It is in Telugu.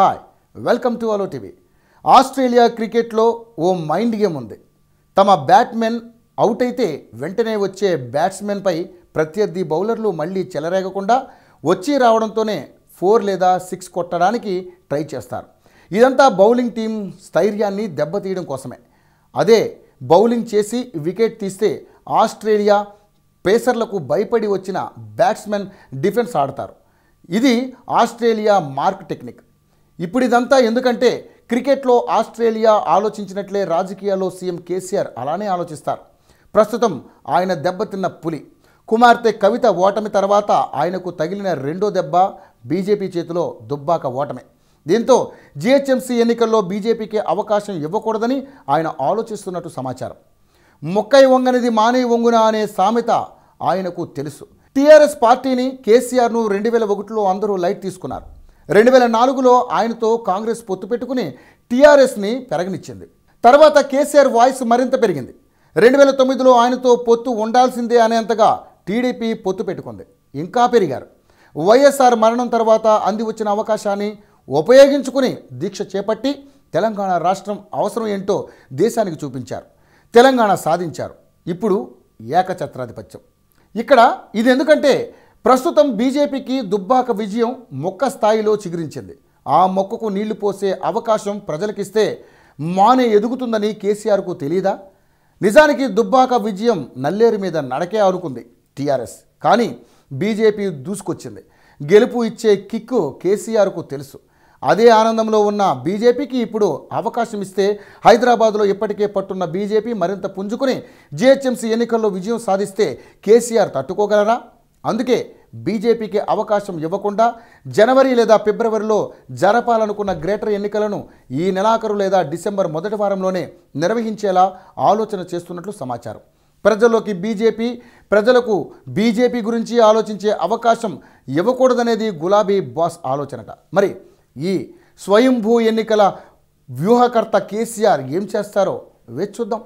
హాయ్ వెల్కమ్ టు అలో టీవీ ఆస్ట్రేలియా క్రికెట్లో ఓ మైండ్ గేమ్ ఉంది తమ బ్యాట్మెన్ అవుట్ అయితే వెంటనే వచ్చే బ్యాట్స్మెన్పై ప్రత్యర్థి బౌలర్లు మళ్ళీ చెలరేగకుండా వచ్చి రావడంతోనే ఫోర్ లేదా సిక్స్ కొట్టడానికి ట్రై చేస్తారు ఇదంతా బౌలింగ్ టీం స్థైర్యాన్ని దెబ్బతీయడం కోసమే అదే బౌలింగ్ చేసి వికెట్ తీస్తే ఆస్ట్రేలియా పేసర్లకు భయపడి వచ్చిన బ్యాట్స్మెన్ డిఫెన్స్ ఆడతారు ఇది ఆస్ట్రేలియా మార్క్ టెక్నిక్ ఇప్పుడు ఇదంతా ఎందుకంటే క్రికెట్లో ఆస్ట్రేలియా ఆలోచించినట్లే రాజకీయాల్లో సీఎం కేసీఆర్ అలానే ఆలోచిస్తారు ప్రస్తుతం ఆయన దెబ్బతిన్న పులి కుమార్తె కవిత ఓటమి తర్వాత ఆయనకు తగిలిన రెండో దెబ్బ బీజేపీ చేతిలో దుబ్బాక ఓటమే దీంతో జిహెచ్ఎంసీ ఎన్నికల్లో బీజేపీకి అవకాశం ఇవ్వకూడదని ఆయన ఆలోచిస్తున్నట్టు సమాచారం మొక్కై వంగనిది మానే వంగున అనే సామెత ఆయనకు తెలుసు టీఆర్ఎస్ పార్టీని కేసీఆర్ను రెండు వేల ఒకటిలో అందరూ లైట్ తీసుకున్నారు రెండు వేల నాలుగులో ఆయనతో కాంగ్రెస్ పొత్తు పెట్టుకుని టీఆర్ఎస్ని పెరగనిచ్చింది తర్వాత కేసీఆర్ వాయిస్ మరింత పెరిగింది రెండు వేల తొమ్మిదిలో ఆయనతో పొత్తు ఉండాల్సిందే అనేంతగా టీడీపీ పొత్తు పెట్టుకుంది ఇంకా పెరిగారు వైఎస్ఆర్ మరణం తర్వాత అంది వచ్చిన అవకాశాన్ని ఉపయోగించుకుని దీక్ష చేపట్టి తెలంగాణ రాష్ట్రం అవసరం ఏంటో దేశానికి చూపించారు తెలంగాణ సాధించారు ఇప్పుడు ఏకఛత్రాధిపత్యం ఇక్కడ ఇది ఎందుకంటే ప్రస్తుతం బీజేపీకి దుబ్బాక విజయం మొక్క స్థాయిలో చిగురించింది ఆ మొక్కకు నీళ్లు పోసే అవకాశం ప్రజలకిస్తే మానే ఎదుగుతుందని కేసీఆర్కు తెలియదా నిజానికి దుబ్బాక విజయం నల్లేరు మీద నడకే అనుకుంది టీఆర్ఎస్ కానీ బీజేపీ దూసుకొచ్చింది గెలుపు ఇచ్చే కిక్కు కేసీఆర్కు తెలుసు అదే ఆనందంలో ఉన్న బీజేపీకి ఇప్పుడు అవకాశం ఇస్తే హైదరాబాద్లో ఇప్పటికే పట్టున్న బీజేపీ మరింత పుంజుకుని జీహెచ్ఎంసీ ఎన్నికల్లో విజయం సాధిస్తే కేసీఆర్ తట్టుకోగలరా అందుకే బీజేపీకి అవకాశం ఇవ్వకుండా జనవరి లేదా ఫిబ్రవరిలో జరపాలనుకున్న గ్రేటర్ ఎన్నికలను ఈ నెలాఖరు లేదా డిసెంబర్ మొదటి వారంలోనే నిర్వహించేలా ఆలోచన చేస్తున్నట్లు సమాచారం ప్రజల్లోకి బీజేపీ ప్రజలకు బీజేపీ గురించి ఆలోచించే అవకాశం ఇవ్వకూడదనేది గులాబీ బాస్ ఆలోచనట మరి ఈ స్వయంభూ ఎన్నికల వ్యూహకర్త కేసీఆర్ ఏం చేస్తారో వేచి చూద్దాం